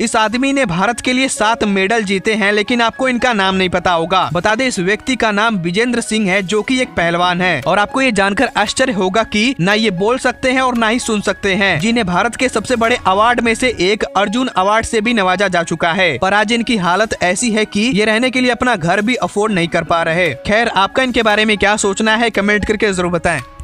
इस आदमी ने भारत के लिए सात मेडल जीते हैं लेकिन आपको इनका नाम नहीं पता होगा बता दें इस व्यक्ति का नाम विजेंद्र सिंह है जो कि एक पहलवान है और आपको ये जानकर आश्चर्य होगा कि ना ये बोल सकते हैं और ना ही सुन सकते हैं जिन्हें भारत के सबसे बड़े अवार्ड में से एक अर्जुन अवार्ड से भी नवाजा जा चुका है पर आज इनकी हालत ऐसी है की ये रहने के लिए अपना घर भी अफोर्ड नहीं कर पा रहे खैर आपका इनके बारे में क्या सोचना है कमेंट करके जरूर बताए